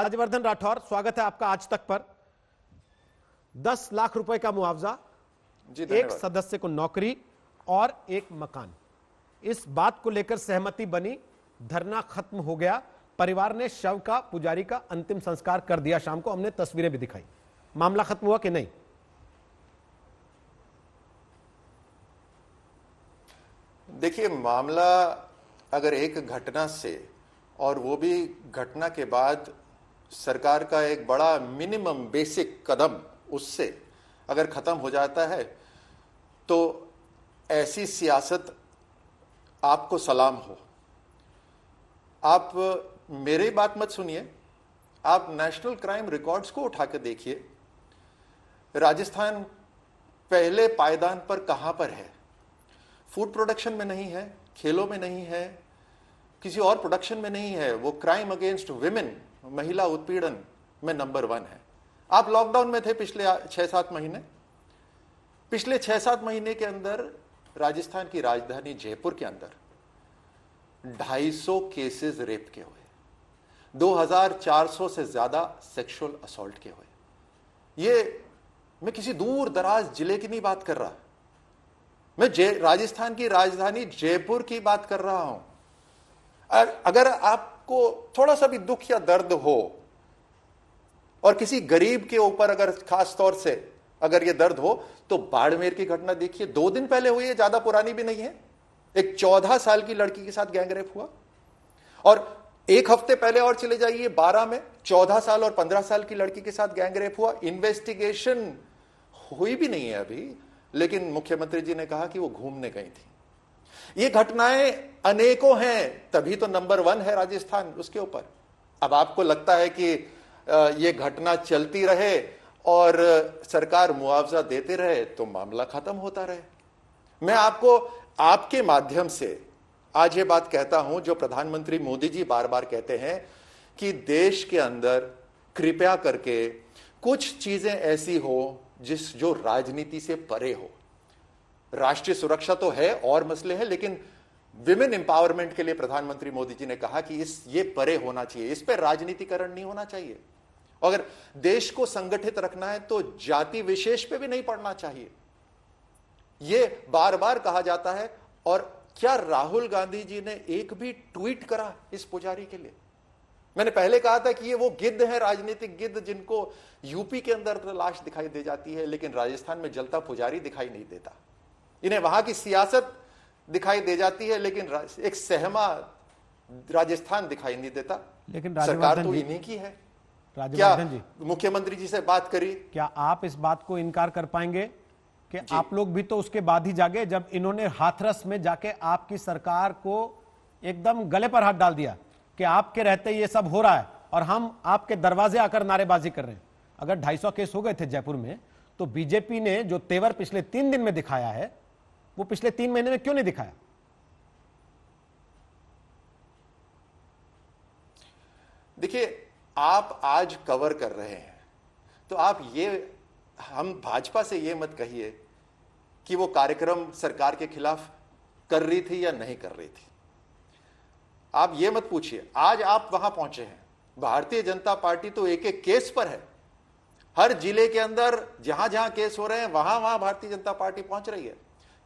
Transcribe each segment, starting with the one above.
राज्यवर्धन राठौर स्वागत है आपका आज तक पर दस लाख रुपए का मुआवजा एक सदस्य को नौकरी और एक मकान इस बात को लेकर सहमति बनी धरना खत्म हो गया परिवार ने शव का पुजारी का अंतिम संस्कार कर दिया शाम को हमने तस्वीरें भी दिखाई मामला खत्म हुआ कि नहीं देखिए मामला अगर एक घटना से और वो भी घटना के बाद सरकार का एक बड़ा मिनिमम बेसिक कदम उससे अगर ख़त्म हो जाता है तो ऐसी सियासत आपको सलाम हो आप मेरे बात मत सुनिए आप नेशनल क्राइम रिकॉर्ड्स को उठा के देखिए राजस्थान पहले पायदान पर कहां पर है फूड प्रोडक्शन में नहीं है खेलों में नहीं है किसी और प्रोडक्शन में नहीं है वो क्राइम अगेंस्ट वुमेन महिला उत्पीड़न में नंबर वन है आप लॉकडाउन में थे पिछले छह सात महीने पिछले छह सात महीने के अंदर राजस्थान की राजधानी जयपुर के अंदर 250 केसेस रेप के हुए 2400 से ज्यादा सेक्सुअल असोल्ट के हुए ये मैं किसी दूर दराज जिले की नहीं बात कर रहा मैं राजस्थान की राजधानी जयपुर की बात कर रहा हूं अगर आप आपको थोड़ा सा भी दुख या दर्द हो और किसी गरीब के ऊपर अगर खास तौर से अगर यह दर्द हो तो बाड़मेर की घटना देखिए दो दिन पहले हुई है ज्यादा पुरानी भी नहीं है एक चौदह साल की लड़की के साथ गैंगरेप हुआ और एक हफ्ते पहले और चले जाइए बारह में चौदह साल और पंद्रह साल की लड़की के साथ गैंगरेप हुआ इन्वेस्टिगेशन हुई भी नहीं है अभी लेकिन मुख्यमंत्री जी ने कहा कि वो घूमने गई थी ये घटनाएं अनेकों हैं तभी तो नंबर वन है राजस्थान उसके ऊपर अब आपको लगता है कि ये घटना चलती रहे और सरकार मुआवजा देते रहे तो मामला खत्म होता रहे मैं आपको आपके माध्यम से आज ये बात कहता हूं जो प्रधानमंत्री मोदी जी बार बार कहते हैं कि देश के अंदर कृपया करके कुछ चीजें ऐसी हो जिस जो राजनीति से परे हो राष्ट्रीय सुरक्षा तो है और मसले हैं लेकिन विमेन एम्पावरमेंट के लिए प्रधानमंत्री मोदी जी ने कहा कि इस ये परे होना चाहिए इस पर राजनीतिकरण नहीं होना चाहिए अगर देश को संगठित रखना है तो जाति विशेष पे भी नहीं पड़ना चाहिए ये बार बार कहा जाता है और क्या राहुल गांधी जी ने एक भी ट्वीट करा इस पुजारी के लिए मैंने पहले कहा था कि ये वो गिद्ध है राजनीतिक गिद्ध जिनको यूपी के अंदर तो लाश दिखाई दे जाती है लेकिन राजस्थान में जलता पुजारी दिखाई नहीं देता इन्हें वहां की सियासत दिखाई दे जाती है लेकिन एक सहमा राजस्थान दिखाई नहीं देता लेकिन सरकार तो इन्हीं की है क्या जी मुख्यमंत्री जी से बात करी क्या आप इस बात को इनकार कर पाएंगे कि आप लोग भी तो उसके बाद ही जागे जब इन्होंने हाथरस में जाके आपकी सरकार को एकदम गले पर हाथ डाल दिया कि आपके रहते ये सब हो रहा है और हम आपके दरवाजे आकर नारेबाजी कर रहे हैं अगर 250 केस हो गए थे जयपुर में तो बीजेपी ने जो तेवर पिछले तीन दिन में दिखाया है वो पिछले तीन महीने में क्यों नहीं दिखाया देखिए आप आज कवर कर रहे हैं तो आप ये हम भाजपा से ये मत कहिए कि वो कार्यक्रम सरकार के खिलाफ कर रही थी या नहीं कर रही थी आप ये मत पूछिए आज आप वहां पहुंचे हैं भारतीय जनता पार्टी तो एक एक केस पर है हर जिले के अंदर जहां जहां केस हो रहे हैं वहां वहां भारतीय जनता पार्टी पहुंच रही है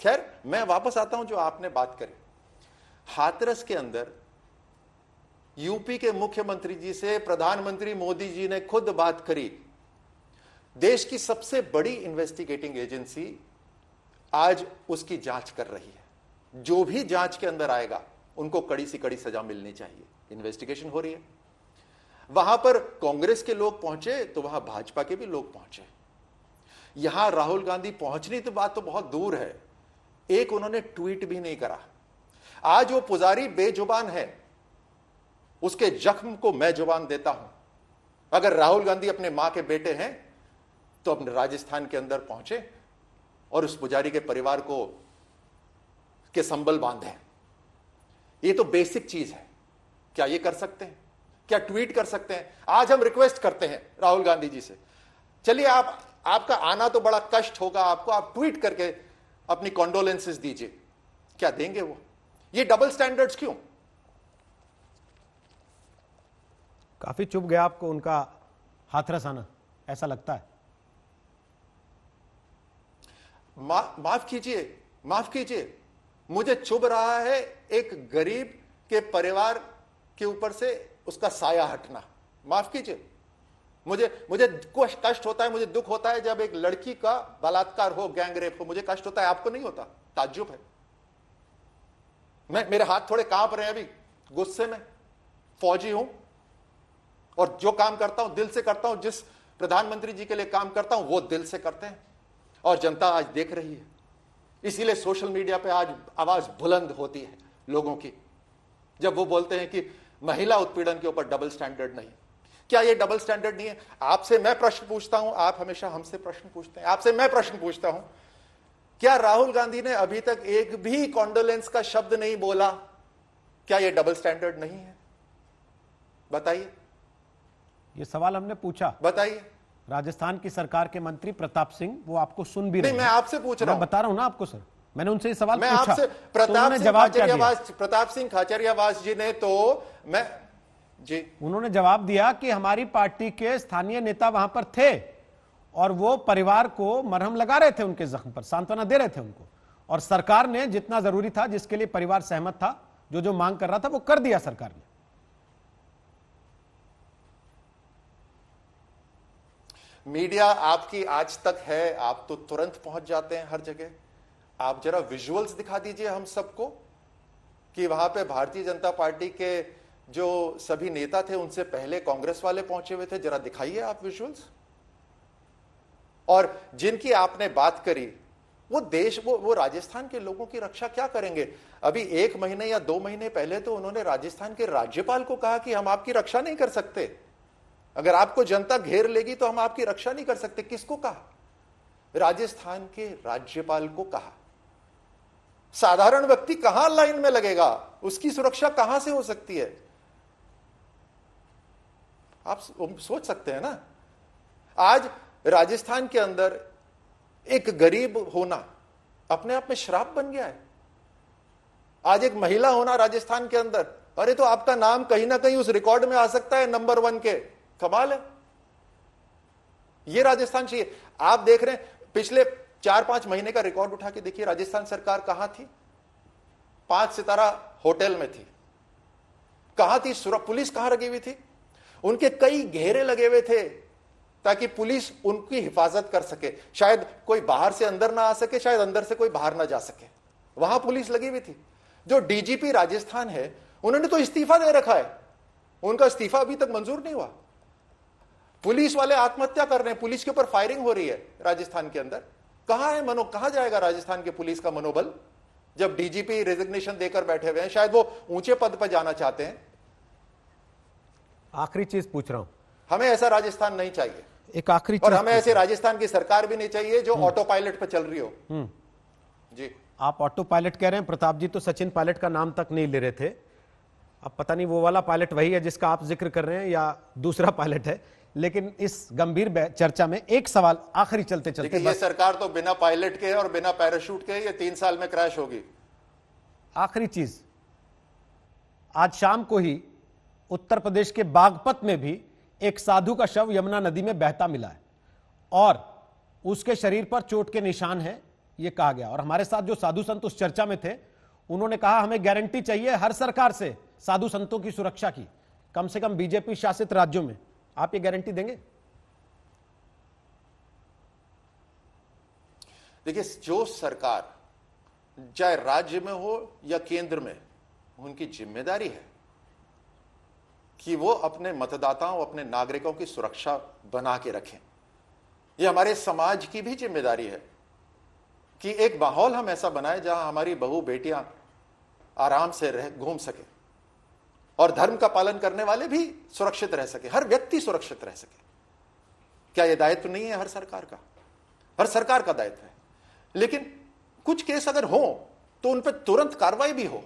खैर मैं वापस आता हूं जो आपने बात करी हाथरस के अंदर यूपी के मुख्यमंत्री जी से प्रधानमंत्री मोदी जी ने खुद बात करी देश की सबसे बड़ी इन्वेस्टिगेटिंग एजेंसी आज उसकी जांच कर रही है जो भी जांच के अंदर आएगा उनको कड़ी सी कड़ी सजा मिलनी चाहिए इन्वेस्टिगेशन हो रही है वहां पर कांग्रेस के लोग पहुंचे तो वहां भाजपा के भी लोग पहुंचे यहां राहुल गांधी पहुंचनी तो बात तो बहुत दूर है एक उन्होंने ट्वीट भी नहीं करा आज वो पुजारी बेजुबान है उसके जख्म को मैं जुबान देता हूं अगर राहुल गांधी अपने मां के बेटे हैं तो अपने राजस्थान के अंदर पहुंचे और उस पुजारी के परिवार को के संबल बांधे ये तो बेसिक चीज है क्या ये कर सकते हैं क्या ट्वीट कर सकते हैं आज हम रिक्वेस्ट करते हैं राहुल गांधी जी से चलिए आप आपका आना तो बड़ा कष्ट होगा आपको आप ट्वीट करके अपनी कॉन्डोलेंसेस दीजिए क्या देंगे वो ये डबल स्टैंडर्ड्स क्यों काफी चुप गया आपको उनका हाथरस आना ऐसा लगता है मा, माफ कीजिए माफ कीजिए मुझे चुभ रहा है एक गरीब के परिवार के ऊपर से उसका साया हटना माफ कीजिए मुझे मुझे कुछ कष्ट होता है मुझे दुख होता है जब एक लड़की का बलात्कार हो गैंगरेप हो मुझे कष्ट होता है आपको नहीं होता ताज्जुब है मैं मेरे हाथ थोड़े कांप रहे हैं अभी गुस्से में फौजी हूं और जो काम करता हूं दिल से करता हूं जिस प्रधानमंत्री जी के लिए काम करता हूं वो दिल से करते हैं और जनता आज देख रही है इसीलिए सोशल मीडिया पे आज आवाज बुलंद होती है लोगों की जब वो बोलते हैं कि महिला उत्पीड़न के ऊपर डबल स्टैंडर्ड नहीं क्या ये डबल स्टैंडर्ड नहीं है आपसे मैं प्रश्न पूछता हूं आप हमेशा हमसे प्रश्न पूछते हैं आपसे मैं प्रश्न पूछता हूं क्या राहुल गांधी ने अभी तक एक भी कॉन्डोलेंस का शब्द नहीं बोला क्या ये डबल स्टैंडर्ड नहीं है बताइए ये सवाल हमने पूछा बताइए राजस्थान की सरकार के मंत्री प्रताप सिंह वो आपको सुन भी नहीं मैं आपसे पूछ रहा हूं बता रहा हूं ना आपको सर मैंने उनसे सवाल मैं आपसे तो प्रताप तो सिंह खाचरियावास प्रताप सिंह खाचरियावास जी ने तो मैं जी उन्होंने जवाब दिया कि हमारी पार्टी के स्थानीय नेता वहां पर थे और वो परिवार को मरहम लगा रहे थे उनके जख्म पर सांत्वना दे रहे थे उनको और सरकार ने जितना जरूरी था जिसके लिए परिवार सहमत था जो जो मांग कर रहा था वो कर दिया सरकार ने मीडिया आपकी आज तक है आप तो तुरंत पहुंच जाते हैं हर जगह आप जरा विजुअल्स दिखा दीजिए हम सबको कि वहां पे भारतीय जनता पार्टी के जो सभी नेता थे उनसे पहले कांग्रेस वाले पहुंचे हुए थे जरा दिखाइए आप विजुअल्स और जिनकी आपने बात करी वो देश वो वो राजस्थान के लोगों की रक्षा क्या करेंगे अभी एक महीने या दो महीने पहले तो उन्होंने राजस्थान के राज्यपाल को कहा कि हम आपकी रक्षा नहीं कर सकते अगर आपको जनता घेर लेगी तो हम आपकी रक्षा नहीं कर सकते किसको कहा राजस्थान के राज्यपाल को कहा साधारण व्यक्ति कहां लाइन में लगेगा उसकी सुरक्षा कहां से हो सकती है आप सोच सकते हैं ना आज राजस्थान के अंदर एक गरीब होना अपने आप में श्राप बन गया है आज एक महिला होना राजस्थान के अंदर अरे तो आपका नाम कहीं ना कहीं उस रिकॉर्ड में आ सकता है नंबर वन के कमाल है ये राजस्थान चाहिए आप देख रहे हैं पिछले चार पांच महीने का रिकॉर्ड उठा के देखिए राजस्थान सरकार कहां थी पांच सितारा होटल में थी कहां थी पुलिस कहां लगी हुई थी उनके कई घेरे लगे हुए थे ताकि पुलिस उनकी हिफाजत कर सके शायद कोई बाहर से अंदर ना आ सके शायद अंदर से कोई बाहर ना जा सके वहां पुलिस लगी हुई थी जो डीजीपी राजस्थान है उन्होंने तो इस्तीफा दे रखा है उनका इस्तीफा अभी तक मंजूर नहीं हुआ पुलिस वाले आत्महत्या कर रहे हैं पुलिस के ऊपर फायरिंग हो रही है राजस्थान के अंदर कहां है मनो कहां जाएगा राजस्थान के पुलिस का मनोबल जब डीजीपी रेजिग्नेशन देकर बैठे हुए हैं शायद वो ऊंचे पद पर जाना चाहते हैं आखिरी चीज पूछ रहा हूँ हमें ऐसा राजस्थान नहीं चाहिए एक आखिरी चीज हमें ऐसे राजस्थान की सरकार भी नहीं चाहिए जो ऑटो पायलट पर चल रही हो हम्म। जी आप ऑटो पायलट कह रहे हैं प्रताप जी तो सचिन पायलट का नाम तक नहीं ले रहे थे अब पता नहीं वो वाला पायलट वही है जिसका आप जिक्र कर रहे हैं या दूसरा पायलट है लेकिन इस गंभीर चर्चा में एक सवाल आखिरी चलते चलते ये सरकार तो बिना पायलट के और बिना पैराशूट के ये तीन साल में क्रैश होगी आखिरी चीज आज शाम को ही उत्तर प्रदेश के बागपत में भी एक साधु का शव यमुना नदी में बहता मिला है और उसके शरीर पर चोट के निशान है ये कहा गया और हमारे साथ जो साधु संत उस चर्चा में थे उन्होंने कहा हमें गारंटी चाहिए हर सरकार से साधु संतों की सुरक्षा की कम से कम बीजेपी शासित राज्यों में आप ये गारंटी देंगे देखिए जो सरकार चाहे राज्य में हो या केंद्र में उनकी जिम्मेदारी है कि वो अपने मतदाताओं अपने नागरिकों की सुरक्षा बना के रखें ये हमारे समाज की भी जिम्मेदारी है कि एक माहौल हम ऐसा बनाए जहां हमारी बहू बेटियां आराम से रह घूम सके और धर्म का पालन करने वाले भी सुरक्षित रह सके हर व्यक्ति सुरक्षित रह सके क्या यह दायित्व नहीं है हर सरकार का हर सरकार का दायित्व है लेकिन कुछ केस अगर हो तो उन पर तुरंत कार्रवाई भी हो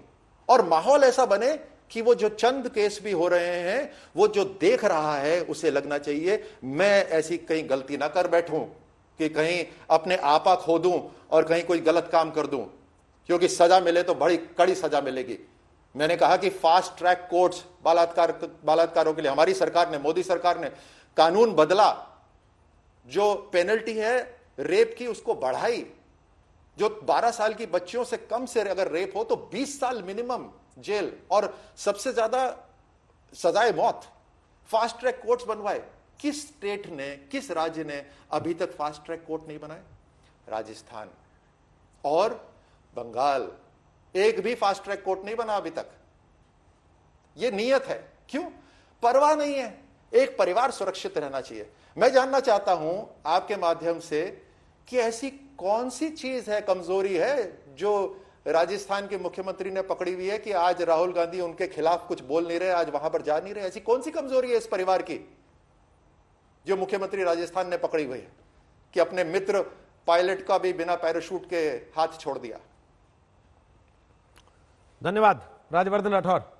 और माहौल ऐसा बने कि वो जो चंद केस भी हो रहे हैं वो जो देख रहा है उसे लगना चाहिए मैं ऐसी कहीं गलती ना कर बैठूं कि कहीं अपने आपा खो दूं और कहीं कोई गलत काम कर दूं क्योंकि सजा मिले तो बड़ी कड़ी सजा मिलेगी मैंने कहा कि फास्ट ट्रैक कोर्ट्स बलात्कार बलात्कारों के लिए हमारी सरकार ने मोदी सरकार ने कानून बदला जो पेनल्टी है रेप की उसको बढ़ाई जो 12 साल की बच्चियों से कम से अगर रेप हो तो 20 साल मिनिमम जेल और सबसे ज्यादा सजाए मौत फास्ट ट्रैक कोर्ट्स बनवाए किस स्टेट ने किस राज्य ने अभी तक फास्ट ट्रैक कोर्ट नहीं बनाए राजस्थान और बंगाल एक भी फास्ट ट्रैक कोर्ट नहीं बना अभी तक यह नियत है क्यों परवाह नहीं है एक परिवार सुरक्षित रहना चाहिए मैं जानना चाहता हूं आपके माध्यम से कि ऐसी कौन सी चीज है कमजोरी है जो राजस्थान के मुख्यमंत्री ने पकड़ी हुई है कि आज राहुल गांधी उनके खिलाफ कुछ बोल नहीं रहे आज वहां पर जा नहीं रहे ऐसी कौन सी कमजोरी है इस परिवार की जो मुख्यमंत्री राजस्थान ने पकड़ी हुई है कि अपने मित्र पायलट का भी बिना पैराशूट के हाथ छोड़ दिया धन्यवाद राजवर्धन राठौर